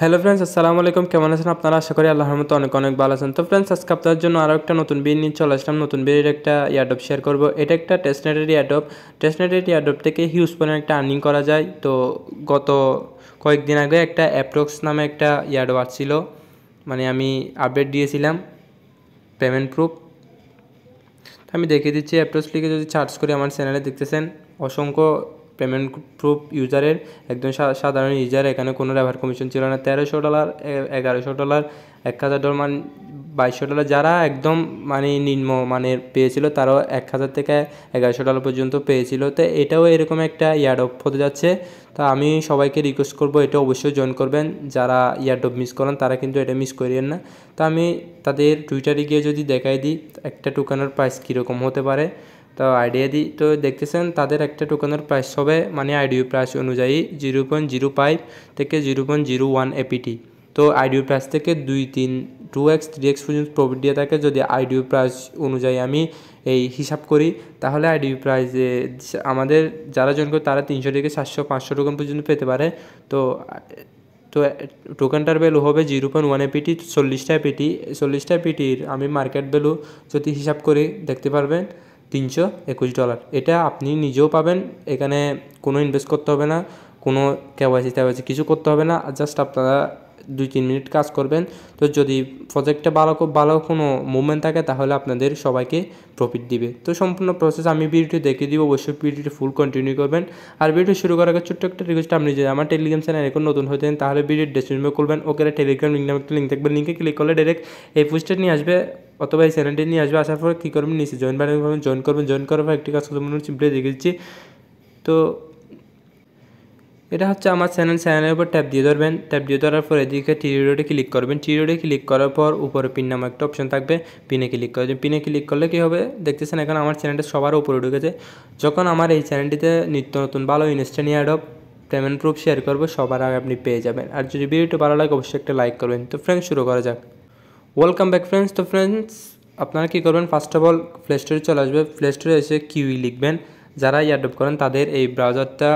hello friends আসসালামু আলাইকুম কেমন আছেন আপনারা আশা করি আল্লাহর মতো অনেক অনেক ভালো আছেন তো ফ্রেন্ডস আজকে আপনাদের জন্য আরও একটা নতুন বিল নিয়ে চলে আসলাম নতুন বিয়ের একটা ইয়ারডপ শেয়ার করব এটা একটা টেস্টনেটের ইয়ারডপ টেস্টনেটের ইয়ারডপ থেকে হিউজ পরিমাণে একটা আর্নিং করা যায় তো গত কয়েকদিন আগে একটা অ্যাপ্রক্স নামে একটা ইয়ারডপ আসছিল মানে আমি আপডেট দিয়েছিলাম পেমেন্ট প্রুফ আমি দেখিয়ে দিচ্ছি অ্যাপ্রক্স লিখে যদি চার্জ করি আমার চ্যানেলে দেখতেছেন অসংখ্য পেমেন্ট প্রুফ ইউজারের একজন সাধারণ ইউজার এখানে কোনো রেভার কমিশন ছিল না তেরোশো ডলার এগারোশো ডলার এক হাজার ডলার মান বাইশশো ডলার যারা একদম মানে নিম্ন মানের পেয়েছিল তারাও এক হাজার থেকে এগারোশো ডলার পর্যন্ত পেয়েছিল তো এটাও এরকম একটা ইয়ারডপ হতে যাচ্ছে তো আমি সবাইকে রিকোয়েস্ট করব এটা অবশ্যই জয়েন করবেন যারা ইয়ারডপ মিস করেন তারা কিন্তু এটা মিস করিয়েন না তো আমি তাদের টুইটারে গিয়ে যদি দেখাই দিই একটা টুকানোর প্রাইস কীরকম হতে পারে তো আইডিয়া দি তো দেখতেছেন তাদের একটা টোকেনের প্রাইস হবে মানে আইডিউ প্রাইস অনুযায়ী জিরো পয়েন্ট জিরো ফাইভ থেকে zero point zero one APT তো আইডিও প্রাইস থেকে দুই তিন টু এক্স থ্রি এক্স পর্যন্ত প্রফিট দিয়ে থাকে যদি আইডিও প্রাইস অনুযায়ী আমি এই হিসাব করি তাহলে আইডিও প্রাইসে আমাদের যারা জয়েন করে তারা তিনশো থেকে সাতশো পাঁচশো টোকেন পর্যন্ত পেতে পারে তো তো টোকেনটার ভ্যালু হবে জিরো পয়েন্ট ওয়ান এপিটি চল্লিশটা এপিটি চল্লিশটা এপিটির আমি মার্কেট ভ্যালু যদি হিসাব করি দেখতে পারবেন তিনশো একুশ ডলার এটা আপনি নিজেও পাবেন এখানে কোনো ইনভেস্ট করতে হবে না কোনো কেওয়াইসি টেওয়াইসি কিছু করতে হবে না জাস্ট আপনারা দুই তিন মিনিট কাজ করবেন তো যদি প্রজেক্টটা ভালো ভালো কোনো মুভমেন্ট থাকে তাহলে আপনাদের সবাইকে প্রফিট দিবে তো সম্পূর্ণ প্রসেস আমি ভিডিওটি দেখিয়ে দিব অবশ্যই ভিডিওটি ফুল কন্টিনিউ করবেন আর ভিডিও শুরু করার আগে ছোট্ট একটা রিকোয়েস্ট আপনি যদি আমার টেলিগ্রাম চ্যানেল এখন নতুন হয়ে থাকেন তাহলে ভিডিও ডেসক্রিপশনে করবেন ওকে টেলিগ্রাম লিঙ্ক নামে একটা লিঙ্ক থাকবে লিঙ্কে ক্লিক করলে ডাইরেক্ট এই পোস্টটা নিয়ে আসবে অথবা এই চ্যানেলটি নিয়ে আসবে আসার পর কী করবেন নিচে জয়েন বাটন করবেন জয়েন করবেন জয়েন করার পর একটি কাজ মনে হচ্ছে দেখে দিচ্ছি তো এটা হচ্ছে আমার চ্যানেল চ্যানেলের উপর ট্যাপ দিয়ে ধরবেন ট্যাপ দিয়ে ধরার পর এদিকে টিরিডোটে ক্লিক করবেন টিরিডোটে ক্লিক করার পর উপরে পিন নামে একটা অপশন থাকবে পিনে ক্লিক করবেন পিনে ক্লিক করলে কী হবে দেখতেছেন এখন আমার চ্যানেলটা সবার উপরে ঢুকেছে যখন আমার এই চ্যানেলটিতে নিত্য নতুন ভালো instant ad payment proof share করবো সবার আগে আপনি পেয়ে যাবেন আর যদি ভিডিওটি ভালো লাগে অবশ্যই একটা লাইক করবেন তো ফ্রেন্ড শুরু করা যাক ওয়েলকাম ব্যাক ফ্রেন্ডস তো ফ্রেন্ডস আপনারা কী করবেন ফার্স্ট অফ অল প্লে স্টোরে চলে আসবে প্লে স্টোরে এসে কিউই লিখবেন যারা ইয়ারডপ করেন তাদের এই ব্রাউজারটা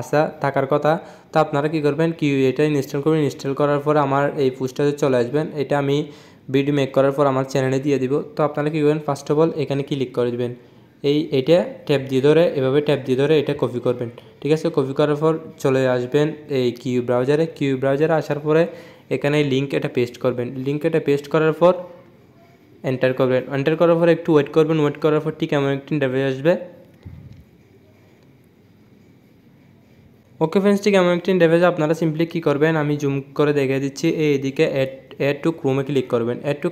আসা থাকার কথা তো আপনারা কী করবেন কিউই এটা ইনস্টল করবেন ইনস্টল করার পর আমার এই পোস্টারে চলে আসবেন এটা আমি ভিডিও মেক করার পর আমার চ্যানেলে দিয়ে দিব তো আপনারা কী করবেন ফার্স্ট অফ অল এখানে ক্লিক করে দেবেন এই এটা ট্যাপ দিয়ে ধরে এভাবে ট্যাপ দিয়ে ধরে এটা কপি করবেন ঠিক আছে কপি করার পর চলে আসবেন এই কিউ ব্রাউজারে কিউ ব্রাউজারে আসার পরে এখানে লিঙ্ক এটা পেস্ট করবেন লিঙ্ক এটা পেস্ট করার পর এন্টার করবেন এন্টার করার পর একটু ওয়েট করবেন ওয়েট করার পর ঠিক এমন একটি ইন্টারভিউ আসবে ওকে ফ্রেন্ডস ঠিক এমন একটি ইন্টারভিউ আপনারা সিম্পলি কী করবেন আমি জুম করে দেখে দিচ্ছি এইদিকে অ্যাড অ্যাড টু ক্রোমে ক্লিক করবেন অ্যাড টু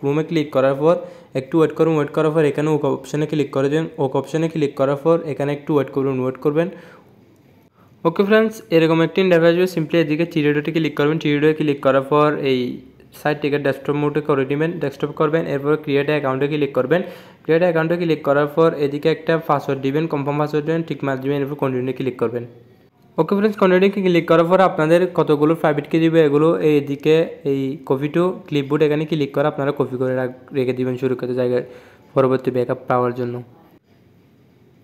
ক্রোমে ক্লিক করার পর একটু ওয়েট করুন ওয়েট করার পর এখানে ওক অপশানে ক্লিক করে দেবেন ওক অপশানে ক্লিক করার পর এখানে একটু ওয়েট করুন ওয়েট করবেন ওকে ফ্রেন্ডস এরকম একটি ইন্টারভিউ আসবে সিম্পলি এদিকে চিরিডোতে ক্লিক করবেন চিরিডোয়ে ক্লিক করার পর এই সাইট থেকে ডেস্কটপ মোডে করে নেবেন ডেস্কটপ করবেন এরপর ক্রিয়েট অ্যাকাউন্টে ক্লিক করবেন ক্রিয়েট অ্যাকাউন্টে ক্লিক করার পর এদিকে একটা পাসওয়ার্ড দিবেন কনফার্ম পাসওয়ার্ড দেবেন ঠিক মার দিবেন এরপর কন্টিনিউ ক্লিক করবেন ওকে ফ্রেন্ডস কন্টিনিউ ক্লিক করার পর আপনাদের কতগুলো প্রাইভেট কি দিবে এগুলো এইদিকে এই কপি টু ক্লিপবোর্ড এখানে ক্লিক করে আপনারা কপি করে রেখে দিবেন সুরক্ষিত জায়গায় পরবর্তী ব্যাক আপ পাওয়ার জন্য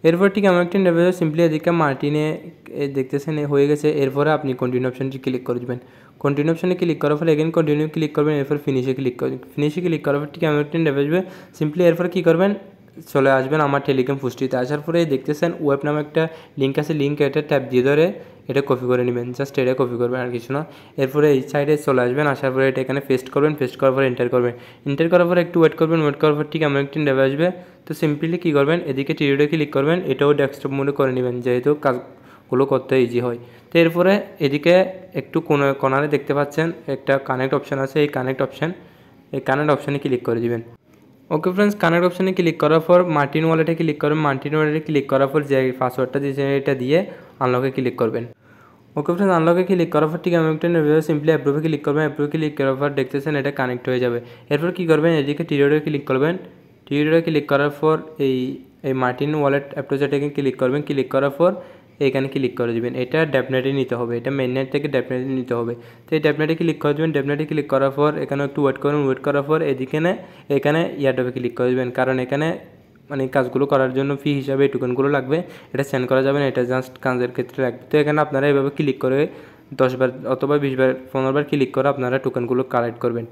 এরপর ঠিক আমার একটি ইন্টারভিউ সিম্পলি এদিকে মার্টিনে দেখতেছেন হয়ে গেছে এরপরে আপনি কন্টিনিউ অপশানটি ক্লিক করে দেবেন কন্টিনিউ অপশানে ক্লিক করার ফলে এগেন কন্টিনিউ ক্লিক করবেন এরপর ফিনিশে ক্লিক করবেন ফিনিশে ক্লিক করার পর ঠিক আমার একটি ইন্টারভিউ আসবে সিম্পলি এরপর কী করবেন চলে আসবেন আমার টেলিগ্রাম পুষ্টিতে আসার পরে দেখতেছেন ওয়েব নামে একটা লিঙ্ক আছে লিঙ্ক এটা ট্যাপ দিয়ে ধরে এটা কপি করে নেবেন জাস্ট এটা কপি করবেন আর কিছু না এরপরে এই সাইডে চলে আসবেন আসার পরে এটা এখানে পেস্ট করবেন পেস্ট করার পরে এন্টার করবেন এন্টার করার পরে একটু ওয়েট করবেন ওয়েট করার পর ঠিক আমার একটি ডেবে আসবে তো সিম্পলি কী করবেন এদিকে টিডিওটা ক্লিক করবেন এটাও ডেস্কটপ মোডে করে নেবেন যেহেতু কাজগুলো করতে ইজি হয় তো এরপরে এদিকে একটু কোনো কোনারে দেখতে পাচ্ছেন একটা কানেক্ট অপশান আছে এই কানেক্ট অপশান এই কানেক্ট অপশানে ক্লিক করে দিবেন ওকে ফ্রেন্ডস কানেক্ট অপশানে ক্লিক করার পর মার্টিন ওয়ালেটে ক্লিক করবেন মার্টিন ওয়ালেটে ক্লিক করার পর যে পাসওয়ার্ডটা দিয়েছেন এটা দিয়ে আনলকে ক্লিক করবেন ওকে फ्रेंड्स আনলক এ ক্লিক করা ফর ঠিক এমপটন এর ভেয়া সিম্পলি অ্যাপ্রুভ এ ক্লিক করলে অ্যাপ্রুভ এ ক্লিক করা ফর দেখতেছেন এটা কানেক্ট হয়ে যাবে এরপর কি করবেন এইদিকে টিডিওর এ ক্লিক করবেন টিডিওর এ ক্লিক করার পর এই এই মারটিন ওয়ালেট অ্যাপটোজেট এ ক্লিক করবেন ক্লিক করার পর এখানে ক্লিক করে দিবেন এটা डेफिनेटলি নিতে হবে এটা মেইননেট থেকে डेफिनेटলি নিতে হবে তো এটা डेफিনেট এ ক্লিক করে দিবেন डेफিনেট এ ক্লিক করার পর এখানে একটু ওয়েট করুন ওয়েট করার পর এইদিকে না এখানে ইয়ারডবে ক্লিক করে দিবেন কারণ এখানে মানে কাজগুলো করার জন্য ফি হিসাবে এই টোকেনগুলো লাগবে এটা সেন্ড করা যাবে না এটা জাস্ট কাজের ক্ষেত্রে লাগবে তো এখানে আপনারা এভাবে ক্লিক করে দশবার অথবা বিশবার পনেরোবার ক্লিক করে আপনারা টোকেনগুলো কালেক্ট করবেন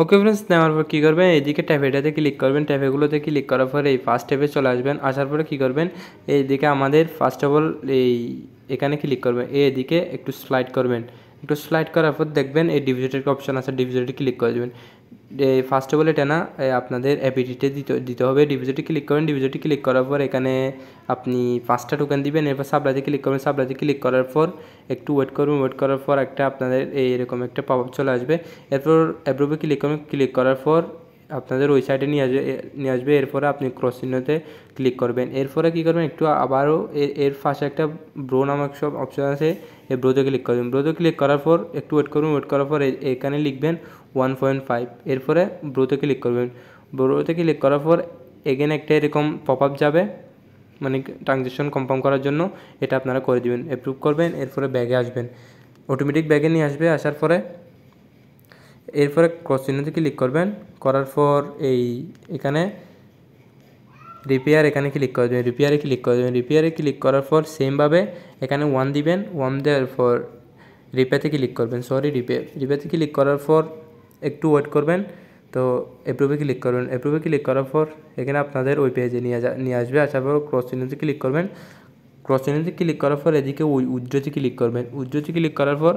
ওকে ফ্রেন্ডস নেওয়ার পর কী করবেন এইদিকে ট্যাফেটাতে ক্লিক করবেন ট্যাফেগুলোতে ক্লিক করার পরে এই ফার্স্ট ট্যাপে চলে আসবেন আসার পরে কী করবেন এইদিকে আমাদের ফার্স্ট অফ অল এই এখানে ক্লিক করবেন এইদিকে একটু স্লাইড করবেন একটু স্লাইড করার পর দেখবেন এই ডিভিজিটের অপশন আছে ডিভিজিটে ক্লিক করে দেবেন ফার্স্ট অফ অল এটা না আপনাদের অ্যাপিটিতে দিতে দিতে হবে ডিভিজিটি ক্লিক করেন ডিভিজিটি ক্লিক করার পর এখানে আপনি পাঁচটা টোকেন দিবেন এরপর সাপ্লাইতে ক্লিক করবেন সাপ্লাইতে ক্লিক করার পর একটু ওয়েট করবেন ওয়েট করার পর একটা আপনাদের এইরকম একটা পাপ চলে আসবে এরপর অ্যাপ্রুভে ক্লিক করবেন ক্লিক করার পর আপনাদের ওই সাইডে নিয়ে আসবে নিয়ে আসবে এরপরে আপনি ক্রস ক্লিক করবেন এরপরে কী করবেন একটু আবারও এর এর পাশে একটা ব্রো নামক সব অপশান আছে এই ব্রোতে ক্লিক করবেন ব্রোতে ক্লিক করার পর একটু ওয়েট করুন ওয়েট করার পর এখানে লিখবেন ওয়ান পয়েন্ট ফাইভ এরপরে ব্রোতে ক্লিক করবেন ব্রোতে ক্লিক করার পর এগেন একটা এরকম পপ আপ যাবে মানে ট্রানজেকশন কনফার্ম করার জন্য এটা আপনারা করে দেবেন অ্যাপ্রুভ করবেন এরপরে ব্যাগে আসবেন অটোমেটিক ব্যাগে নিয়ে আসবে আসার পরে এরপরে ক্রস চিহ্নতে ক্লিক করবেন করার পর এই এখানে রিপেয়ার এখানে ক্লিক করে দেবেন রিপেয়ারে ক্লিক করে দেবেন রিপেয়ারে ক্লিক করার পর সেমভাবে এখানে ওয়ান দিবেন ওয়ান দেওয়ার পর রিপেয়াতে ক্লিক করবেন সরি রিপেয়ার রিপেয়াতে ক্লিক করার পর একটু ওয়েট করবেন তো অ্যাপ্রুভে ক্লিক করবেন অ্যাপ্রুভে ক্লিক করার পর এখানে আপনাদের ওই পেজে নিয়ে যা নিয়ে আসবে আসার পর ক্রস চিহ্নতে ক্লিক করবেন ক্রস চিহ্নতে ক্লিক করার পর এদিকে ওই উজ্জ্বতে ক্লিক করবেন উজ্জ্বতে ক্লিক করার পর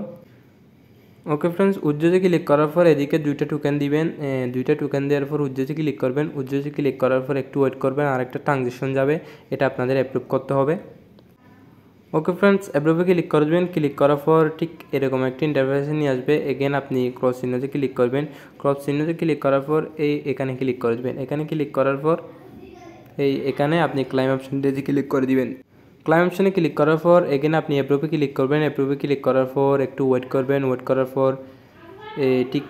ওকে ফ্রেন্ডস উজ্জ্বতে ক্লিক করার পর এদিকে দুইটা টোকেন দিবেন দুইটা টোকেন দেওয়ার পর উজ্জ্বতে ক্লিক করবেন উজ্জ্বতে ক্লিক করার পর একটু ওয়েট করবেন আর একটা ট্রানজেকশন যাবে এটা আপনাদের অ্যাপ্রুভ করতে হবে ওকে ফ্রেন্ডস অ্যাপ্রুভে ক্লিক করবেন ক্লিক করার পর ঠিক এরকম একটি ইন্টারফেসে নিয়ে আসবে এগেন আপনি ক্রস চিহ্নতে ক্লিক করবেন ক্রস চিহ্নতে ক্লিক করার পর এই এখানে ক্লিক করবেন এখানে ক্লিক করার পর এই এখানে আপনি ক্লাইম অপশনটিতে ক্লিক করে দিবেন ক্লাইম অপশনে ক্লিক করার পর এখানে আপনি অ্যাপ্রুভে ক্লিক করবেন অ্যাপ্রুভে ক্লিক করার পর একটু ওয়েট করবেন ওয়েট করার পর ঠিক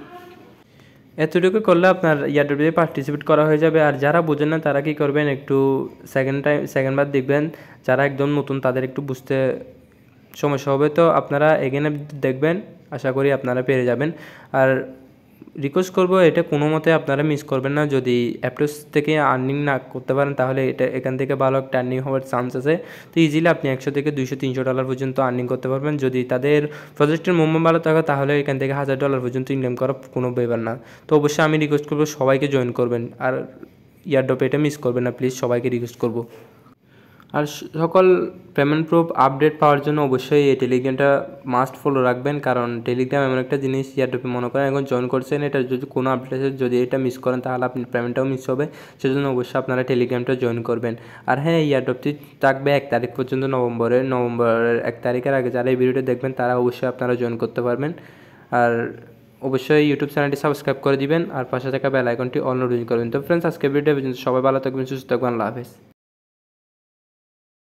এতটুকু করলে আপনার ইয়ারড্রপে পার্টিসিপেট করা হয়ে যাবে আর যারা বোঝেন না তারা কি করবেন একটু সেকেন্ড টাইম সেকেন্ডবার দেখবেন যারা একদম নতুন তাদের একটু বুঝতে সমস্যা হবে তো আপনারা এগেনে দেখবেন আশা করি আপনারা পেরে যাবেন আর রিকোয়েস্ট করব এটা কোনো মতে আপনারা মিস করবেন না যদি অ্যাপটোস থেকে আর্নিং না করতে পারেন তাহলে এটা এখান থেকে ভালো একটা আর্নিং হওয়ার চান্স আছে তো ইজিলি আপনি একশো থেকে দুইশো তিনশো ডলার পর্যন্ত আর্নিং করতে পারবেন যদি তাদের প্রজেক্টের মোমেন্ট ভালো থাকে তাহলে এখান থেকে হাজার ডলার পর্যন্ত ইনকাম করা কোনো ব্যাপার না তো অবশ্যই আমি রিকোয়েস্ট করবো সবাইকে জয়েন করবেন আর ইয়ারডপ এটা মিস করবেন না প্লিজ সবাইকে রিকোয়েস্ট করবো আর সকল পেমেন্ট প্রুফ আপডেট পাওয়ার জন্য অবশ্যই এই টেলিগ্রামটা মাস্ট ফলো রাখবেন কারণ টেলিগ্রাম এমন একটা জিনিস ইয়ারডপে মনে করেন এখন জয়েন করছেন এটা যদি কোনো আপডেট আছে যদি এটা মিস করেন তাহলে আপনি পেমেন্টটাও মিস হবে সেজন্য অবশ্যই আপনারা টেলিগ্রামটা জয়েন করবেন আর হ্যাঁ ইয়ারডপটি থাকবে এক তারিখ পর্যন্ত নভেম্বরের নভেম্বরের এক তারিখের আগে যারা এই ভিডিওটা দেখবেন তারা অবশ্যই আপনারা জয়েন করতে পারবেন আর অবশ্যই ইউটিউব চ্যানেলটি সাবস্ক্রাইব করে দিবেন আর পাশে থাকা বেল আইকনটি অল করবেন তো ফ্রেন্ডস আজকে ভিডিও পর্যন্ত সবাই ভালো থাকবেন সুস্থ থাকবেন আল্লাহ হাফেজ